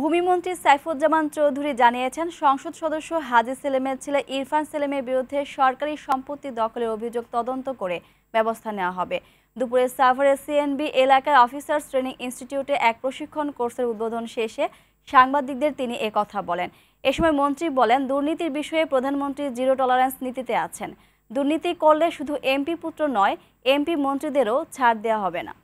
ভূমিমন্ত্রী সাইফুজ্জামান চৌধুরী জানিয়েছেন সংসদ সদস্য হাজি সেলেমের ছেলে ইরফান সেলেমের বিরুদ্ধে সরকারি সম্পত্তি দখলের অভিযোগ তদন্ত করে ব্যবস্থা নেওয়া হবে দুপুরে সাভারে সিএনবি এলাকায় অফিসার্স ট্রেনিং ইনস্টিটিউটে এক প্রশিক্ষণ কোর্সের উদ্বোধন শেষে সাংবাদিকদের তিনি এ কথা বলেন এ সময় মন্ত্রী বলেন দুর্নীতির বিষয়ে প্রধানমন্ত্রী জিরো টলারেন্স নীতিতে আছেন দুর্নীতি করলে শুধু এমপি পুত্র নয় এমপি মন্ত্রীদেরও ছাড় দেওয়া হবে না